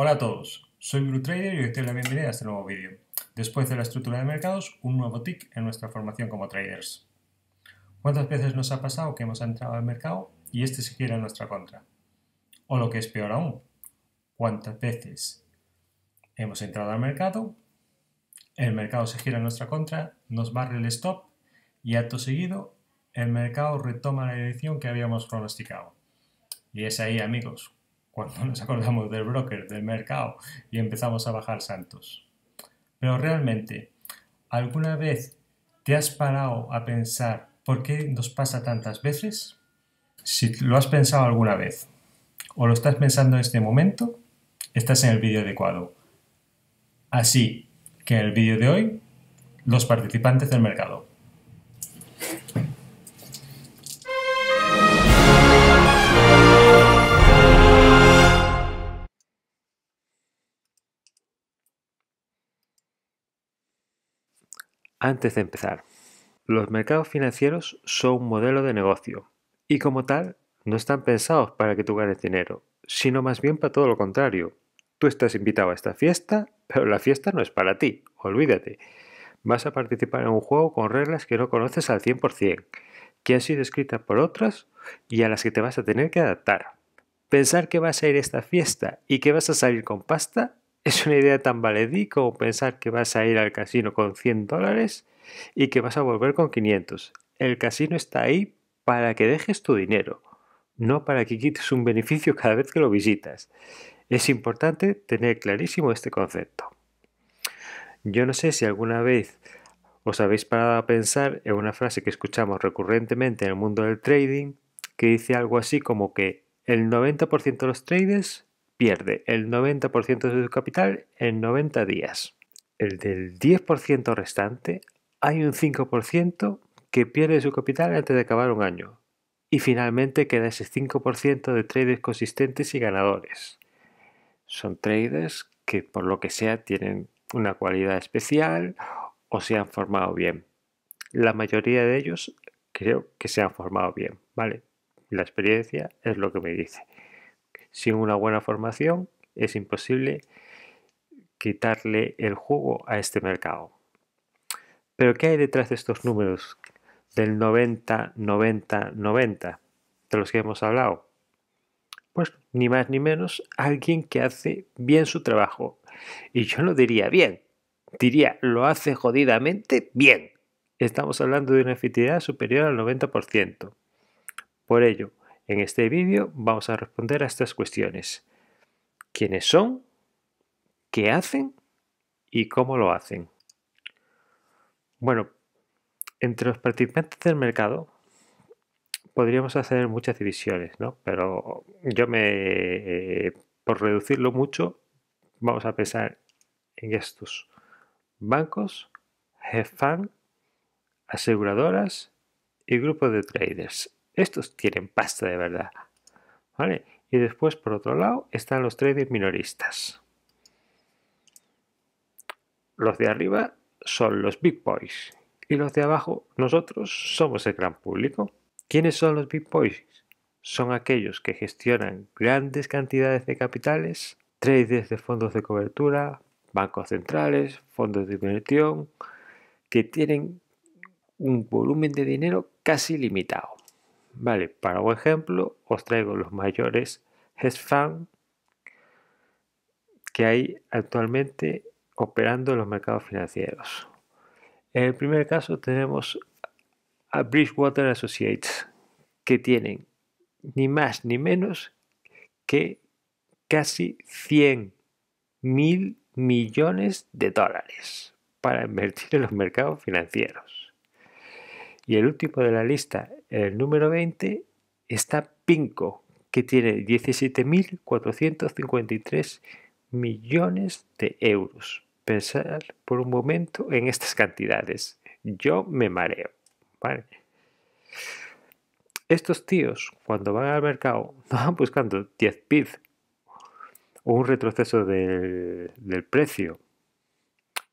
Hola a todos, soy Blue Trader y os doy la bienvenida a este nuevo vídeo. Después de la estructura de mercados, un nuevo tick en nuestra formación como traders. ¿Cuántas veces nos ha pasado que hemos entrado al mercado y este se gira en nuestra contra? O lo que es peor aún, ¿cuántas veces hemos entrado al mercado, el mercado se gira en nuestra contra, nos barre el stop y acto seguido el mercado retoma la dirección que habíamos pronosticado? Y es ahí, amigos, cuando nos acordamos del broker, del mercado y empezamos a bajar santos. Pero realmente, ¿alguna vez te has parado a pensar por qué nos pasa tantas veces? Si lo has pensado alguna vez o lo estás pensando en este momento, estás en el vídeo adecuado. Así que en el vídeo de hoy, los participantes del mercado. Antes de empezar, los mercados financieros son un modelo de negocio y como tal no están pensados para que tú ganes dinero, sino más bien para todo lo contrario. Tú estás invitado a esta fiesta, pero la fiesta no es para ti, olvídate. Vas a participar en un juego con reglas que no conoces al 100%, que han sido escritas por otras y a las que te vas a tener que adaptar. Pensar que vas a ir a esta fiesta y que vas a salir con pasta es una idea tan valedí como pensar que vas a ir al casino con 100 dólares y que vas a volver con 500. El casino está ahí para que dejes tu dinero, no para que quites un beneficio cada vez que lo visitas. Es importante tener clarísimo este concepto. Yo no sé si alguna vez os habéis parado a pensar en una frase que escuchamos recurrentemente en el mundo del trading que dice algo así como que el 90% de los traders pierde el 90% de su capital en 90 días. El del 10% restante, hay un 5% que pierde su capital antes de acabar un año. Y finalmente queda ese 5% de traders consistentes y ganadores. Son traders que por lo que sea tienen una cualidad especial o se han formado bien. La mayoría de ellos creo que se han formado bien, ¿vale? La experiencia es lo que me dice. Sin una buena formación es imposible quitarle el juego a este mercado. Pero ¿qué hay detrás de estos números del 90, 90, 90 de los que hemos hablado? Pues ni más ni menos alguien que hace bien su trabajo. Y yo no diría bien, diría lo hace jodidamente bien. Estamos hablando de una efectividad superior al 90%. Por ello, en este vídeo vamos a responder a estas cuestiones. ¿Quiénes son? ¿Qué hacen? ¿Y cómo lo hacen? Bueno, entre los participantes del mercado podríamos hacer muchas divisiones, ¿no? Pero yo me... por reducirlo mucho, vamos a pensar en estos. Bancos, hedge aseguradoras y grupos de traders. Estos tienen pasta de verdad. ¿Vale? Y después, por otro lado, están los traders minoristas. Los de arriba son los big boys y los de abajo, nosotros, somos el gran público. ¿Quiénes son los big boys? Son aquellos que gestionan grandes cantidades de capitales, traders de fondos de cobertura, bancos centrales, fondos de inversión, que tienen un volumen de dinero casi limitado. Vale, para un ejemplo, os traigo los mayores hedge funds que hay actualmente operando en los mercados financieros. En el primer caso tenemos a Bridgewater Associates, que tienen ni más ni menos que casi 100 mil millones de dólares para invertir en los mercados financieros. Y el último de la lista, el número 20, está Pinco, que tiene 17.453 millones de euros. Pensar por un momento en estas cantidades. Yo me mareo. Estos tíos, cuando van al mercado, van buscando 10 pips o un retroceso del, precio.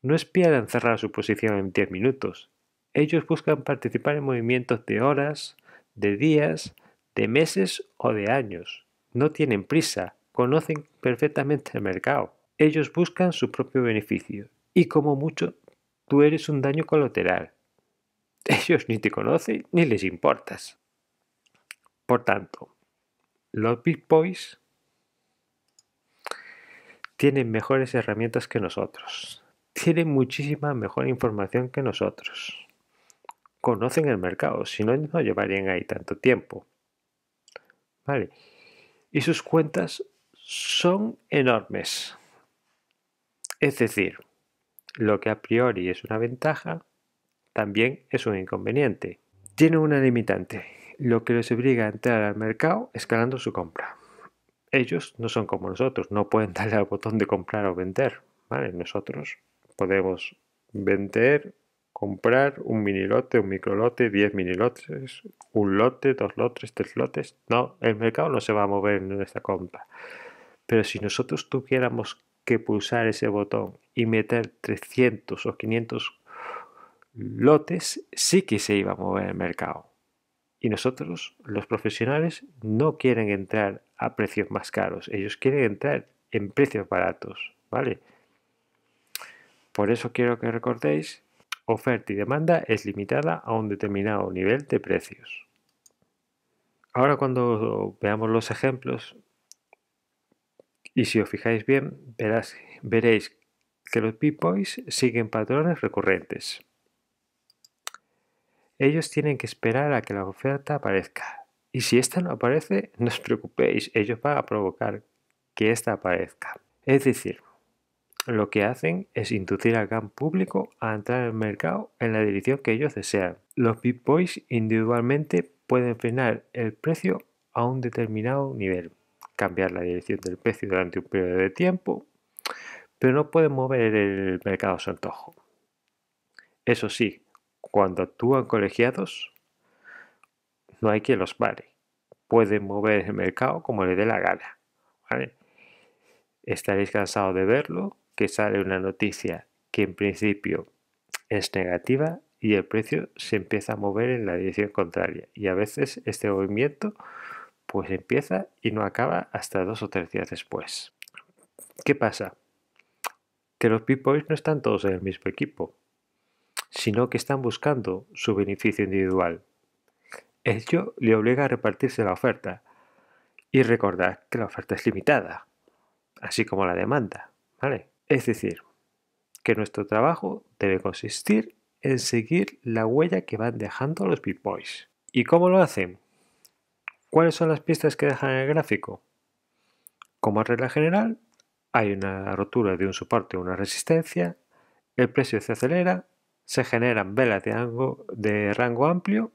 No espían cerrar su posición en 10 minutos ellos buscan participar en movimientos de horas, de días, de meses o de años. No tienen prisa, conocen perfectamente el mercado. Ellos buscan su propio beneficio y como mucho tú eres un daño colateral. Ellos ni te conocen ni les importas. Por tanto, los Big Boys tienen mejores herramientas que nosotros, tienen muchísima mejor información que nosotros conocen el mercado, si no, no llevarían ahí tanto tiempo. ¿Vale? Y sus cuentas son enormes. Es decir, lo que a priori es una ventaja, también es un inconveniente. Tiene una limitante, lo que les obliga a entrar al mercado escalando su compra. Ellos no son como nosotros, no pueden darle al botón de comprar o vender. ¿vale? Nosotros podemos vender comprar un minilote, un microlote, 10 minilotes, un lote, dos lotes, tres lotes. No, el mercado no se va a mover en esta compra. Pero si nosotros tuviéramos que pulsar ese botón y meter 300 o 500 lotes, sí que se iba a mover el mercado. Y nosotros, los profesionales, no quieren entrar a precios más caros. Ellos quieren entrar en precios baratos, ¿vale? Por eso quiero que recordéis oferta y demanda es limitada a un determinado nivel de precios. Ahora cuando veamos los ejemplos, y si os fijáis bien, veréis que los bitboys siguen patrones recurrentes. Ellos tienen que esperar a que la oferta aparezca. Y si esta no aparece, no os preocupéis, ellos van a provocar que esta aparezca. Es decir, lo que hacen es inducir al gran público a entrar en el mercado en la dirección que ellos desean. Los big boys individualmente pueden frenar el precio a un determinado nivel, cambiar la dirección del precio durante un periodo de tiempo, pero no pueden mover el mercado a su antojo. Eso sí, cuando actúan colegiados, no hay quien los pare. Pueden mover el mercado como les dé la gana. Estaréis cansados de verlo, que sale una noticia que en principio es negativa y el precio se empieza a mover en la dirección contraria. Y a veces este movimiento pues empieza y no acaba hasta dos o tres días después. ¿Qué pasa? Que los people no están todos en el mismo equipo, sino que están buscando su beneficio individual. Ello le obliga a repartirse la oferta y recordar que la oferta es limitada, así como la demanda, ¿vale? Es decir, que nuestro trabajo debe consistir en seguir la huella que van dejando los bitboys. ¿Y cómo lo hacen? ¿Cuáles son las pistas que dejan en el gráfico? Como regla general, hay una rotura de un soporte o una resistencia, el precio se acelera, se generan velas de, rango, de rango amplio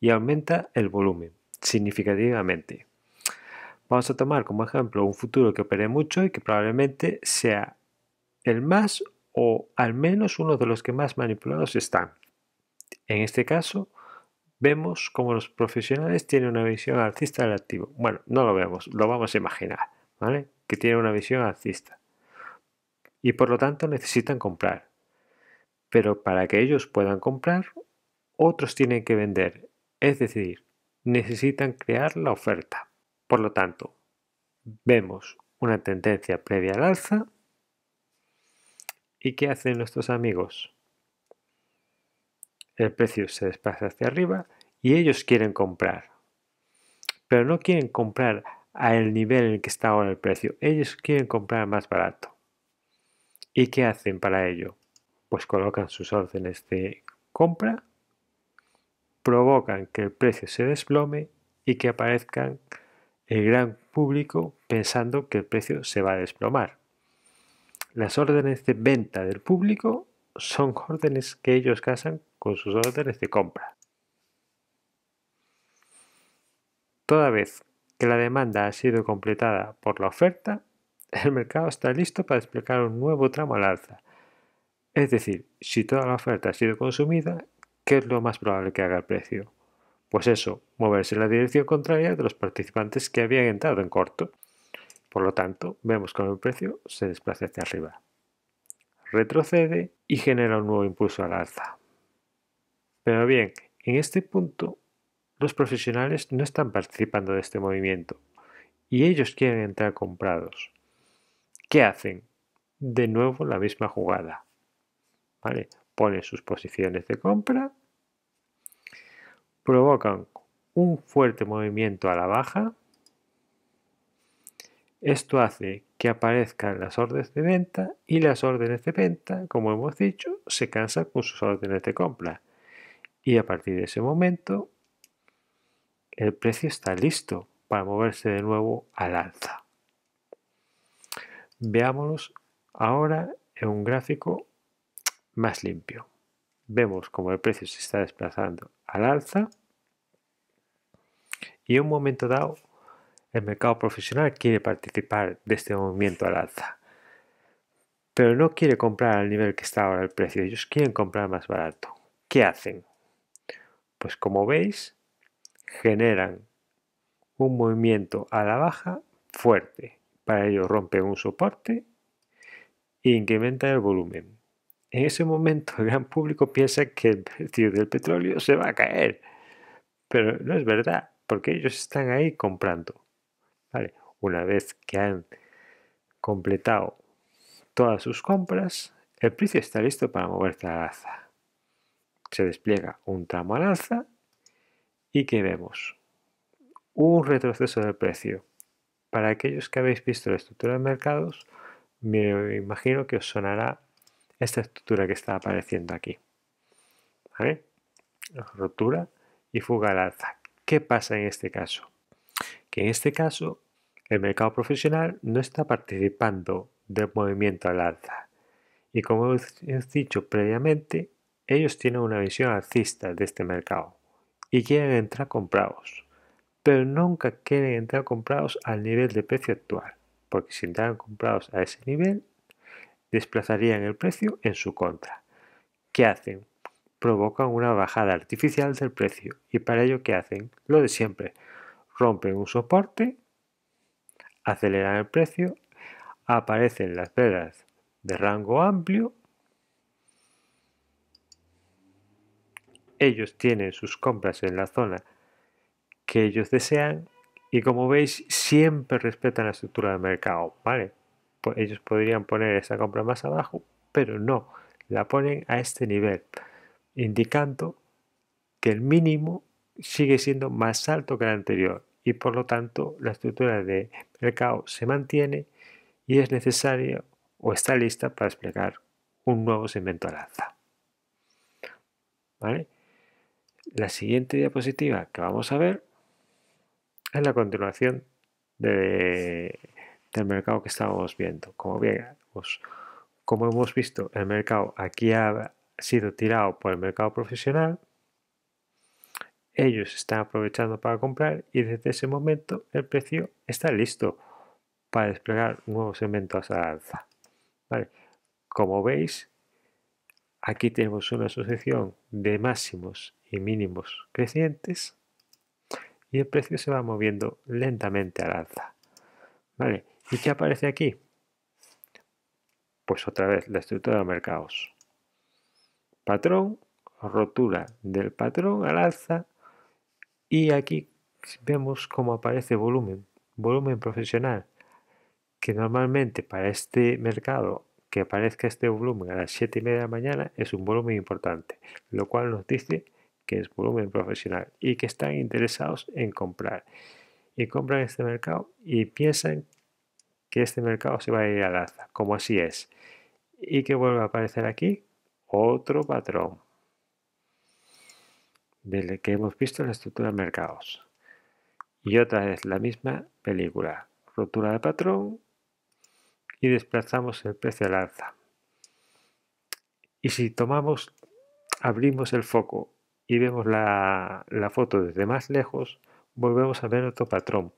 y aumenta el volumen significativamente. Vamos a tomar como ejemplo un futuro que opere mucho y que probablemente sea el más o al menos uno de los que más manipulados están. En este caso, vemos como los profesionales tienen una visión alcista del activo. Bueno, no lo vemos, lo vamos a imaginar, ¿vale? Que tienen una visión alcista. Y por lo tanto necesitan comprar. Pero para que ellos puedan comprar, otros tienen que vender. Es decir, necesitan crear la oferta. Por lo tanto, vemos una tendencia previa al alza ¿Y qué hacen nuestros amigos? El precio se desplaza hacia arriba y ellos quieren comprar. Pero no quieren comprar el nivel en el que está ahora el precio. Ellos quieren comprar más barato. ¿Y qué hacen para ello? Pues colocan sus órdenes de compra, provocan que el precio se desplome y que aparezca el gran público pensando que el precio se va a desplomar. Las órdenes de venta del público son órdenes que ellos casan con sus órdenes de compra. Toda vez que la demanda ha sido completada por la oferta, el mercado está listo para explicar un nuevo tramo al alza. Es decir, si toda la oferta ha sido consumida, ¿qué es lo más probable que haga el precio? Pues eso, moverse en la dirección contraria de los participantes que habían entrado en corto. Por lo tanto, vemos cómo el precio se desplaza hacia arriba. Retrocede y genera un nuevo impulso al alza. Pero bien, en este punto los profesionales no están participando de este movimiento y ellos quieren entrar comprados. ¿Qué hacen? De nuevo la misma jugada. Ponen sus posiciones de compra, provocan un fuerte movimiento a la baja esto hace que aparezcan las órdenes de venta y las órdenes de venta, como hemos dicho, se cansan con sus órdenes de compra. Y a partir de ese momento, el precio está listo para moverse de nuevo al alza. Veámonos ahora en un gráfico más limpio. Vemos como el precio se está desplazando al alza y en un momento dado el mercado profesional quiere participar de este movimiento al alza, pero no quiere comprar al nivel que está ahora el precio. Ellos quieren comprar más barato. ¿Qué hacen? Pues como veis, generan un movimiento a la baja fuerte. Para ello rompen un soporte e incrementan el volumen. En ese momento el gran público piensa que el precio del petróleo se va a caer. Pero no es verdad, porque ellos están ahí comprando. Una vez que han completado todas sus compras, el precio está listo para moverse al alza. Se despliega un tramo al alza y que vemos un retroceso del precio. Para aquellos que habéis visto la estructura de mercados, me imagino que os sonará esta estructura que está apareciendo aquí. Rotura y fuga al alza. ¿Qué pasa en este caso? que en este caso el mercado profesional no está participando del movimiento al alza. Y como he dicho previamente, ellos tienen una visión alcista de este mercado y quieren entrar comprados, pero nunca quieren entrar comprados al nivel de precio actual, porque si entraran comprados a ese nivel, desplazarían el precio en su contra. ¿Qué hacen? Provocan una bajada artificial del precio y para ello ¿qué hacen? Lo de siempre, rompen un soporte, aceleran el precio, aparecen las velas de rango amplio, ellos tienen sus compras en la zona que ellos desean y como veis siempre respetan la estructura del mercado, ¿vale? Pues ellos podrían poner esa compra más abajo, pero no, la ponen a este nivel, indicando que el mínimo sigue siendo más alto que el anterior y por lo tanto la estructura de mercado se mantiene y es necesario o está lista para explicar un nuevo segmento al alza. La siguiente diapositiva que vamos a ver es la continuación de, del mercado que estábamos viendo. Como, bien, como hemos visto, el mercado aquí ha sido tirado por el mercado profesional ellos están aprovechando para comprar y desde ese momento el precio está listo para desplegar nuevos segmentos a la alza. Como veis, aquí tenemos una sucesión de máximos y mínimos crecientes y el precio se va moviendo lentamente al alza. ¿Y qué aparece aquí? Pues otra vez la estructura de mercados. Patrón, rotura del patrón al alza y aquí vemos cómo aparece volumen, volumen profesional, que normalmente para este mercado que aparezca este volumen a las 7 y media de la mañana es un volumen importante, lo cual nos dice que es volumen profesional y que están interesados en comprar. Y compran este mercado y piensan que este mercado se va a ir al alza, como así es. Y que vuelve a aparecer aquí otro patrón que hemos visto en la estructura de mercados. Y otra vez la misma película. Rotura de patrón y desplazamos el precio al alza. Y si tomamos, abrimos el foco y vemos la, foto desde más lejos, volvemos a ver otro patrón.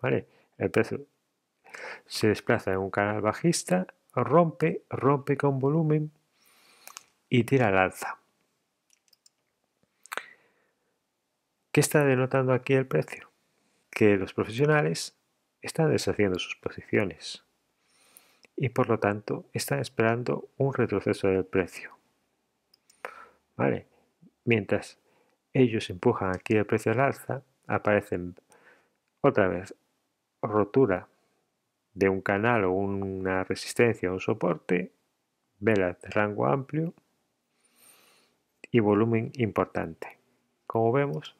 ¿Vale? El precio se desplaza en un canal bajista, rompe, rompe con volumen y tira al alza. ¿Qué está denotando aquí el precio? Que los profesionales están deshaciendo sus posiciones y por lo tanto están esperando un retroceso del precio. ¿Vale? Mientras ellos empujan aquí el precio al alza, aparecen otra vez rotura de un canal o una resistencia o un soporte, velas de rango amplio y volumen importante. Como vemos,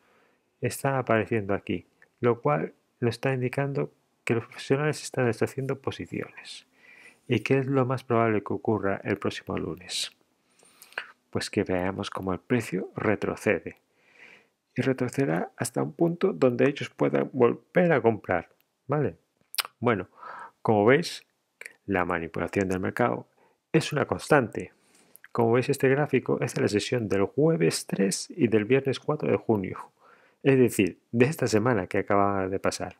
está apareciendo aquí, lo cual nos está indicando que los profesionales están deshaciendo posiciones. ¿Y qué es lo más probable que ocurra el próximo lunes? Pues que veamos cómo el precio retrocede. Y retrocederá hasta un punto donde ellos puedan volver a comprar. ¿Vale? Bueno, como veis, la manipulación del mercado es una constante. Como veis, este gráfico es de la sesión del jueves 3 y del viernes 4 de junio es decir, de esta semana que acaba de pasar.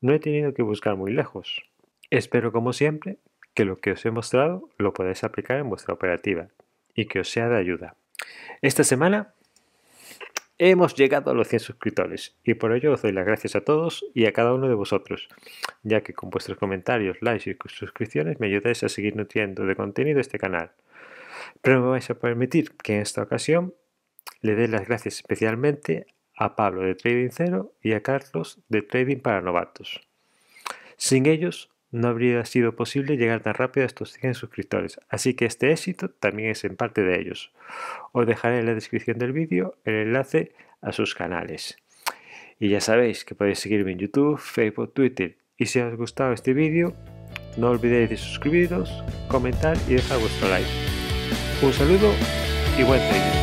No he tenido que buscar muy lejos. Espero, como siempre, que lo que os he mostrado lo podáis aplicar en vuestra operativa y que os sea de ayuda. Esta semana hemos llegado a los 100 suscriptores y por ello os doy las gracias a todos y a cada uno de vosotros, ya que con vuestros comentarios, likes y suscripciones me ayudáis a seguir nutriendo de contenido este canal. Pero me vais a permitir que en esta ocasión le dé las gracias especialmente a Pablo de Trading Cero y a Carlos de Trading para Novatos. Sin ellos no habría sido posible llegar tan rápido a estos 100 suscriptores, así que este éxito también es en parte de ellos. Os dejaré en la descripción del vídeo el enlace a sus canales. Y ya sabéis que podéis seguirme en YouTube, Facebook, Twitter. Y si os ha gustado este vídeo, no olvidéis de suscribiros, comentar y dejar vuestro like. Un saludo y buen trading.